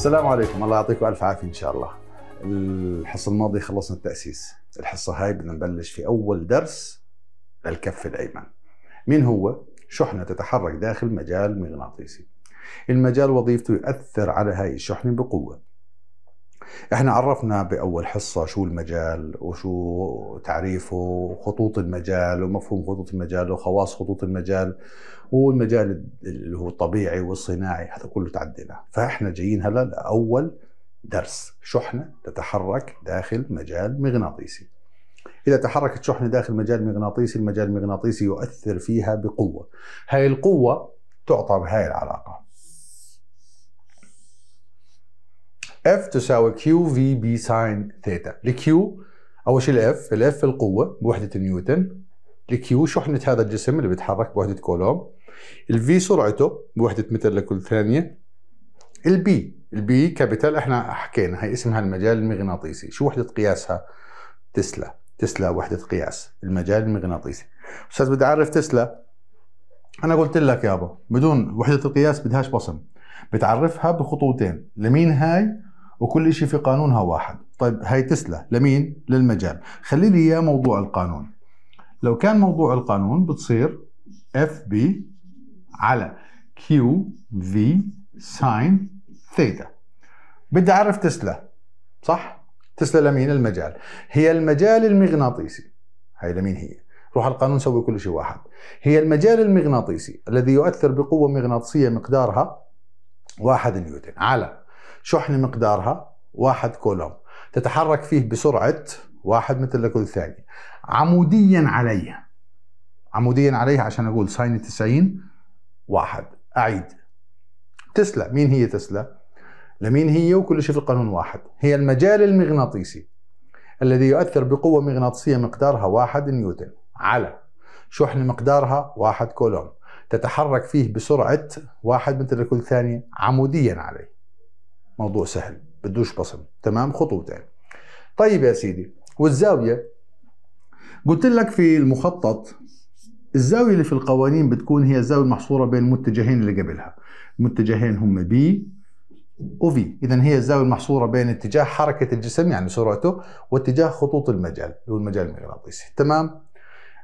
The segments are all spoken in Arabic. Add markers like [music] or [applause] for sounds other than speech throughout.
السلام عليكم الله يعطيكم الف عافيه ان شاء الله الحصه الماضيه خلصنا التاسيس الحصه هاي بدنا نبلش في اول درس للكف الايمن مين هو شحنه تتحرك داخل مجال مغناطيسي المجال وظيفته يؤثر على هاي الشحنه بقوه احنا عرفنا باول حصه شو المجال وشو تعريفه وخطوط المجال ومفهوم خطوط المجال وخواص خطوط المجال والمجال اللي هو الطبيعي والصناعي هذا كله تعديناه فاحنا جايين هلا لاول درس شحنه تتحرك داخل مجال مغناطيسي إذا تحركت شحنة داخل مجال مغناطيسي المجال المغناطيسي يؤثر فيها بقوة هاي القوة تعطى بهاي العلاقة اف تساوي كيو في بي ساين ثيتا الكيو اول شيء الاف الاف القوه بوحده نيوتن الكيو شحنه هذا الجسم اللي بيتحرك بوحده كولوم الفي سرعته بوحده متر لكل ثانيه البي البي كابيتال احنا حكينا هي اسمها المجال المغناطيسي شو وحده قياسها تسلا تسلا وحده قياس المجال المغناطيسي استاذ بدي اعرف تسلا انا قلت لك يابا بدون وحده القياس بدهاش بصم بتعرفها بخطوتين لمين هاي وكل شيء في قانونها واحد طيب هاي تسلا لمين للمجال خلي لي اياه موضوع القانون لو كان موضوع القانون بتصير اف بي على كيو في ساين ثيتا بدي اعرف تسلا صح تسلا لمين المجال هي المجال المغناطيسي هاي لمين هي روح القانون سوي كل شيء واحد هي المجال المغناطيسي الذي يؤثر بقوة مغناطيسية مقدارها واحد نيوتن على شحنة مقدارها واحد كولوم تتحرك فيه بسرعة واحد متر لكل ثانية عموديا عليه عموديا عليه عشان أقول ساين 90 واحد أعيد تسلا مين هي تسلا؟ لمين هي وكل شيء في القانون واحد هي المجال المغناطيسي الذي يؤثر بقوة مغناطيسية مقدارها واحد نيوتن على شحن مقدارها واحد كولوم تتحرك فيه بسرعة واحد متر لكل ثانية عموديا عليه موضوع سهل بدوش بصم تمام خطوتين طيب يا سيدي والزاوية قلت لك في المخطط الزاوية اللي في القوانين بتكون هي الزاوية المحصورة بين المتجهين اللي قبلها المتجهين هم B و V إذا هي الزاوية المحصورة بين اتجاه حركة الجسم يعني سرعته واتجاه خطوط المجال اللي هو المجال المغناطيسي تمام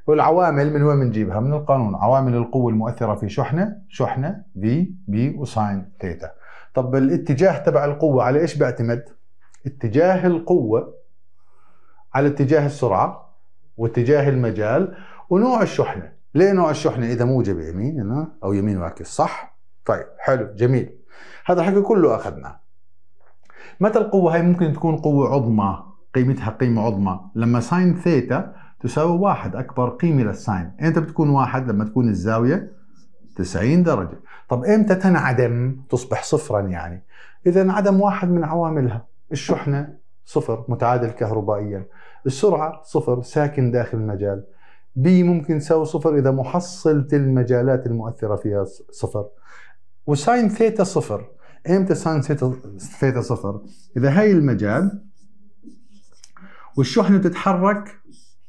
والعوامل من وين بنجيبها؟ من القانون عوامل القوة المؤثرة في شحنة شحنة في B وساين ثيتا طب الاتجاه تبع القوة على ايش بيعتمد؟ اتجاه القوة على اتجاه السرعة واتجاه المجال ونوع الشحنة، ليه نوع الشحنة إذا موجب يمين هنا أو يمين معكس صح؟ طيب حلو جميل هذا الحكي كله أخذناه متى القوة هاي ممكن تكون قوة عظمى قيمتها قيمة عظمى لما ساين ثيتا تساوي واحد أكبر قيمة للساين إمتى بتكون واحد لما تكون الزاوية 90 درجة طب إمتى تنعدم تصبح صفرا يعني إذا انعدم واحد من عواملها الشحنة صفر متعادل كهربائيا السرعة صفر ساكن داخل المجال بي ممكن تساوي صفر إذا محصلة المجالات المؤثرة فيها صفر وساين ثيتا صفر إمتى ساين ثيتا صفر إذا هاي المجال والشحنة تتحرك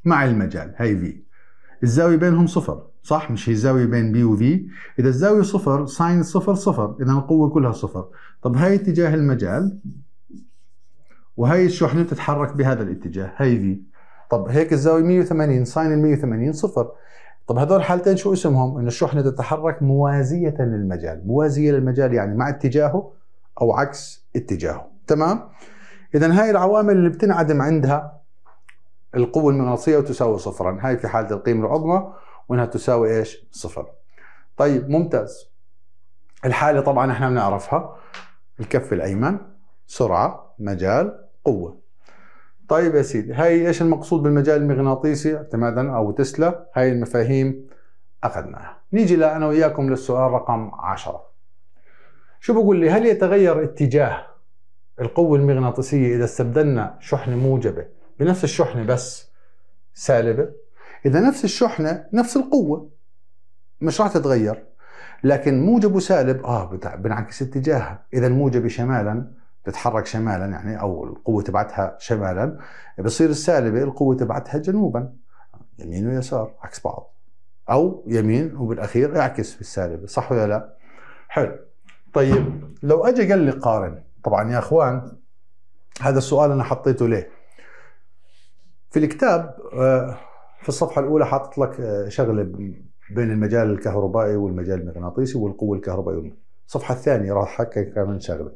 مع المجال هاي في الزاوية بينهم صفر صح مش هي الزاوية بين بي وفي إذا الزاوية صفر ساين صفر صفر إذا القوة كلها صفر طب هاي اتجاه المجال وهي الشحنة بتتحرك بهذا الاتجاه هاي في طب هيك الزاوية 180 ساين ال 180 صفر طب هذول الحالتين شو اسمهم؟ إن الشحنة تتحرك موازية للمجال موازية للمجال يعني مع اتجاهه أو عكس اتجاهه تمام؟ إذا هاي العوامل اللي بتنعدم عندها القوة المغناطيسية وتساوي صفرا هاي في حالة القيمة العظمى وانها تساوي ايش؟ صفر. طيب ممتاز. الحالة طبعا احنا بنعرفها الكف الايمن سرعة مجال قوة. طيب يا سيدي هاي ايش المقصود بالمجال المغناطيسي اعتمادا او تسلا هاي المفاهيم اخذناها. نيجي انا واياكم للسؤال رقم 10. شو بقول لي هل يتغير اتجاه القوة المغناطيسية إذا استبدلنا شحنة موجبة بنفس الشحنة بس سالبة اذا نفس الشحنه نفس القوه مش راح تتغير لكن موجب وسالب اه بنعكس اتجاهها اذا الموجب شمالا بتتحرك شمالا يعني او القوه تبعتها شمالا بصير السالبه القوه تبعتها جنوبا يمين ويسار عكس بعض او يمين وبالاخير اعكس في السالبه صح ولا لا حلو طيب لو اجى قال لي قارن طبعا يا اخوان هذا السؤال انا حطيته ليه في الكتاب آه في الصفحه الاولى حاطط لك آه، شغله بين المجال الكهربائي والمجال المغناطيسي والقوه الكهربائيه الصفحه الثانيه راح حكى كمان شغله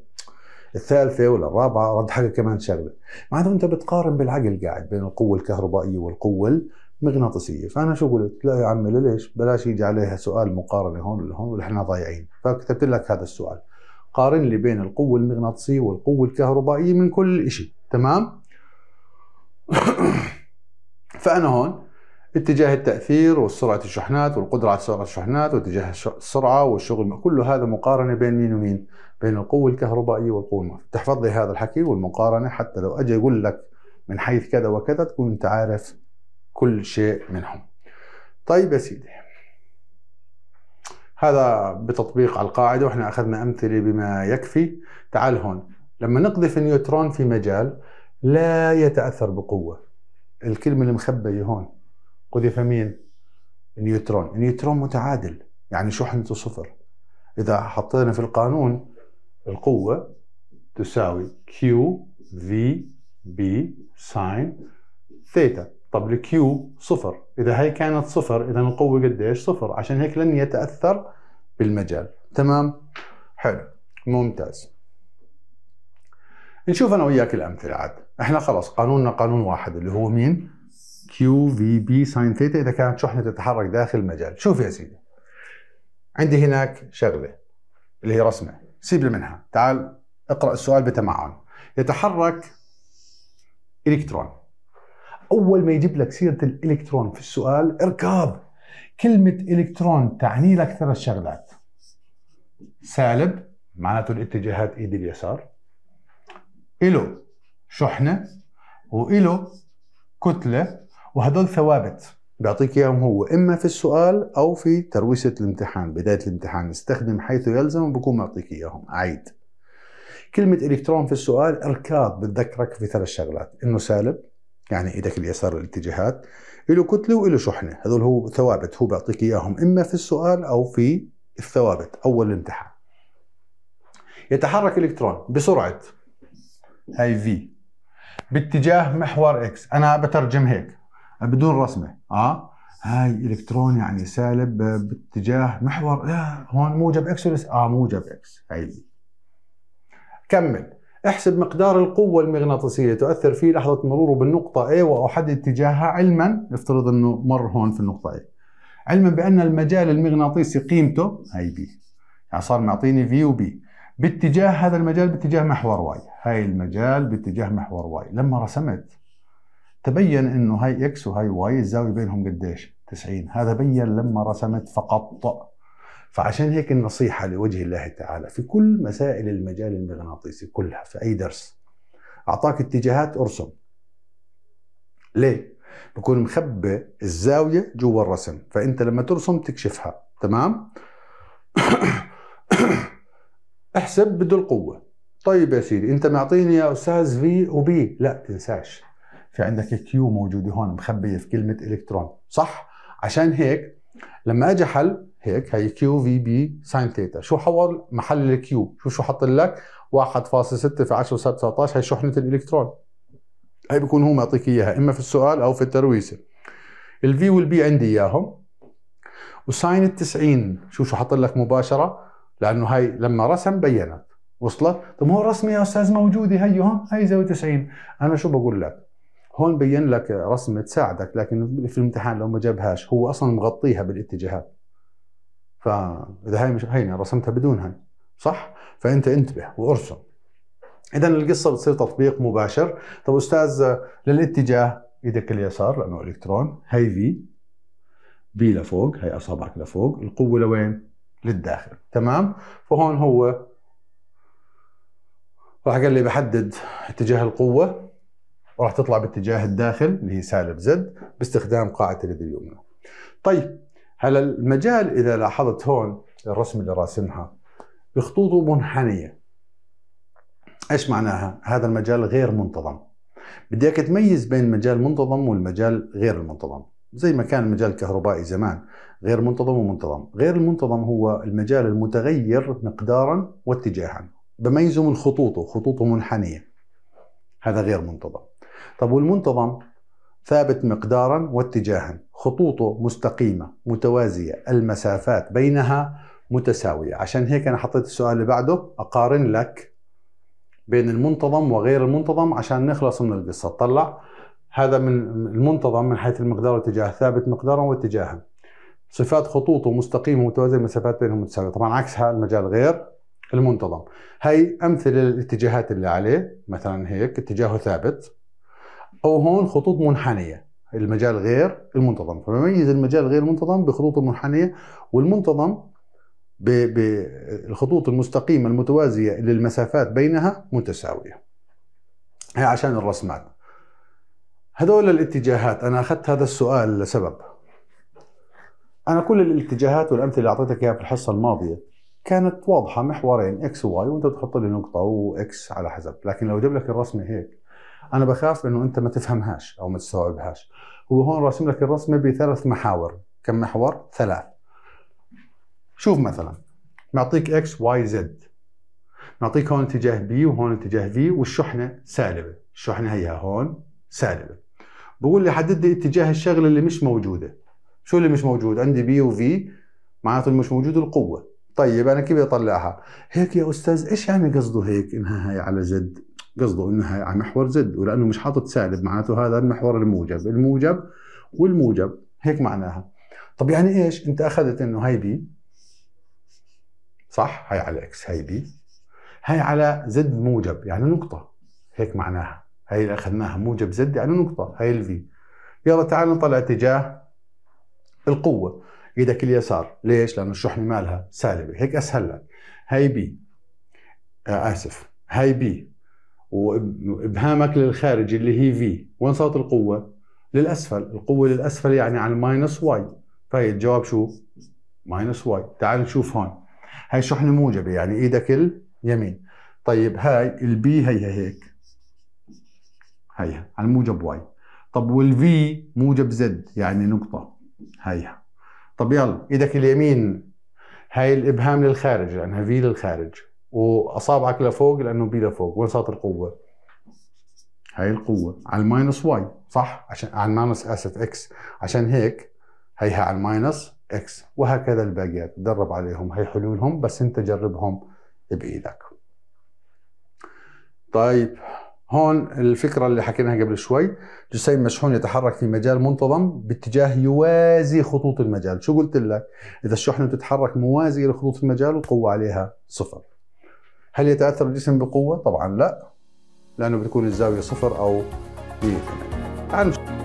الثالثه ولا الرابعه رد حكى كمان شغله معناته انت بتقارن بالعقل قاعد بين القوه الكهربائيه والقوه المغناطيسيه فانا شو قلت لا يا عمي ليش بلاش يجي عليها سؤال مقارنه هون ولا هون ونحن ضايعين فكتبت لك هذا السؤال قارن لي بين القوه المغناطيسيه والقوه الكهربائيه من كل شيء تمام [coughs] فانا هون اتجاه التاثير وسرعه الشحنات والقدره على سرعه الشحنات واتجاه السرعه والشغل كل هذا مقارنه بين مين ومين بين القوه الكهربائيه والقوه تحفظ لي هذا الحكي والمقارنه حتى لو اجي اقول لك من حيث كذا وكذا تكون انت عارف كل شيء منهم طيب يا سيدي هذا بتطبيق على القاعده واحنا اخذنا امثله بما يكفي تعال هون لما نقذف النيوترون في مجال لا يتاثر بقوه الكلمه المخبيه هون قذف مين؟ نيوترون نيوترون متعادل يعني شحنته صفر إذا حطينا في القانون القوة تساوي كيو في بي ساين ثيتا طب الكيو صفر إذا هي كانت صفر إذا القوة قديش صفر عشان هيك لن يتأثر بالمجال تمام حلو ممتاز نشوف أنا وياك الأمثلة عاد إحنا خلاص قانوننا قانون واحد اللي هو مين كيو في بي ساين ثيتا اذا كانت شحنه تتحرك داخل المجال شوف يا سيدي عندي هناك شغله اللي هي رسمه سيب لي منها تعال اقرا السؤال بتمعن يتحرك الكترون اول ما يجيب لك سيره الالكترون في السؤال اركاب كلمه الكترون تعني لك ثلاث شغلات سالب معناته الاتجاهات ايدي اليسار إله شحنه وإله كتله وهدول ثوابت بيعطيك اياهم هو اما في السؤال او في ترويسه الامتحان بدايه الامتحان استخدم حيث يلزم وبكون معطيك اياهم اعيد كلمه الكترون في السؤال اركاض بتذكرك في ثلاث شغلات انه سالب يعني ايدك اليسار الاتجاهات له كتله وله شحنه هذول هو ثوابت هو بيعطيك اياهم اما في السؤال او في الثوابت اول الامتحان يتحرك الكترون بسرعه هاي في باتجاه محور اكس انا بترجم هيك بدون رسمه اه هاي الكترون يعني سالب باتجاه محور لا هون موجب اكس ولا اه موجب اكس هاي كمل احسب مقدار القوة المغناطيسية تؤثر فيه لحظة مروره بالنقطة A وأحدد اتجاهها علما نفترض انه مر هون في النقطة A علما بأن المجال المغناطيسي قيمته هاي بي يعني صار معطيني في وبي باتجاه هذا المجال باتجاه محور واي هاي المجال باتجاه محور واي لما رسمت تبين انه هاي اكس وهاي واي الزاويه بينهم قديش 90 هذا بين لما رسمت فقط فعشان هيك النصيحة لوجه الله تعالى في كل مسائل المجال المغناطيسي كلها في أي درس أعطاك اتجاهات أرسم ليه؟ بكون مخبى الزاوية جوا الرسم فأنت لما ترسم تكشفها تمام؟ [coughs] احسب بده القوة طيب يا سيدي أنت معطيني يا أستاذ في وبي لا تنساش في عندك كيو موجوده هون مخبيه في كلمه الكترون صح عشان هيك لما اجي حل هيك هي كيو في بي ساين ثيتا شو حول محل الكيو شو شو حط لك 1.6 في 10 19 هي شحنه الالكترون هي بيكون هو معطيك اياها اما في السؤال او في الترويسه الفي والبي عندي اياهم وساين ال 90 شو شو حط لك مباشره لانه هي لما رسم بينت وصلت طب هو رسمي يا استاذ موجوده هي هون هي زاويه 90 انا شو بقول لك هون بين لك رسمه تساعدك لكن في الامتحان لو ما جابهاش هو اصلا مغطيها بالاتجاهات فاذا هاي مش هينا رسمتها بدون هاي صح فانت انتبه وارسم اذا القصه بتصير تطبيق مباشر طب استاذ للاتجاه ايدك اليسار لانه الكترون هي في بي لفوق هي اصابعك لفوق القوه لوين للداخل تمام فهون هو راح قال لي بحدد اتجاه القوه وراح تطلع باتجاه الداخل اللي هي سالب زد باستخدام قاعة اليد اليمنى. طيب هلا المجال اذا لاحظت هون الرسم اللي راسمها بخطوطه منحنية. ايش معناها؟ هذا المجال غير منتظم. بدي اياك تميز بين مجال منتظم والمجال غير المنتظم. زي ما كان المجال الكهربائي زمان غير منتظم ومنتظم غير المنتظم هو المجال المتغير مقدارا واتجاها بميزه من خطوطه خطوطه منحنية هذا غير منتظم طب والمنتظم ثابت مقدارا واتجاها خطوطه مستقيمة متوازية المسافات بينها متساوية عشان هيك أنا حطيت السؤال اللي بعده أقارن لك بين المنتظم وغير المنتظم عشان نخلص من القصة طلع هذا من المنتظم من حيث المقدار والاتجاه ثابت مقدارا واتجاها صفات خطوطه مستقيمة متوازية المسافات بينهم متساوية طبعا عكسها المجال غير المنتظم هاي أمثلة للاتجاهات اللي عليه مثلا هيك اتجاهه ثابت او هون خطوط منحنيه المجال غير المنتظم فبميز المجال غير المنتظم بخطوط المنحنيه والمنتظم بالخطوط المستقيمه المتوازيه اللي المسافات بينها متساويه هي عشان الرسمات هذول الاتجاهات انا اخذت هذا السؤال لسبب انا كل الاتجاهات والامثله اللي اعطيتك اياها في الحصه الماضيه كانت واضحه محورين اكس وواي وانت تحط لي نقطه واكس على حسب لكن لو جاب لك الرسمه هيك انا بخاف انه انت ما تفهمهاش او ما تستوعبهاش هو هون راسم لك الرسمه بثلاث محاور كم محور ثلاث شوف مثلا معطيك اكس واي زد معطيك هون اتجاه بي وهون اتجاه في والشحنه سالبه الشحنه هي هون سالبه بقول لي حدد لي اتجاه الشغله اللي مش موجوده شو اللي مش موجود عندي بي وفي معناته مش موجود القوه طيب انا كيف اطلعها هيك يا استاذ ايش يعني قصده هيك انها هي على زد قصده انها على محور زد ولانه مش حاطط سالب معناته هذا المحور الموجب الموجب والموجب هيك معناها طب يعني ايش انت اخذت انه هاي بي صح هاي على اكس هاي بي هاي على زد موجب يعني نقطه هيك معناها هاي اللي اخذناها موجب زد يعني نقطه هاي الفي يلا تعال نطلع اتجاه القوه ايدك اليسار ليش لانه الشحنه مالها سالبه هيك اسهل لك هاي بي آه اسف هاي بي وابهامك للخارج اللي هي في وين صارت القوه للاسفل القوه للاسفل يعني على الماينس واي فهي طيب، الجواب شو ماينس واي تعال نشوف هون هاي شحنه موجبه يعني ايدك اليمين طيب هاي البي هي هيك هيها على الموجب واي طب والفي موجب زد يعني نقطه هيها طب يلا ايدك اليمين هاي الابهام للخارج لانها يعني في للخارج واصابعك لفوق لانه بي لفوق وين صارت القوه؟ هاي القوه على الماينس واي صح؟ عشان على الماينس اسف اكس عشان هيك هيها على الماينس اكس وهكذا الباقيات تدرب عليهم هي حلولهم بس انت جربهم بايدك. طيب هون الفكره اللي حكيناها قبل شوي جسيم مشحون يتحرك في مجال منتظم باتجاه يوازي خطوط المجال شو قلت لك اذا الشحنه بتتحرك موازيه لخطوط المجال القوة عليها صفر هل يتاثر الجسم بقوه؟ طبعا لا لانه بتكون الزاويه صفر او 180 عن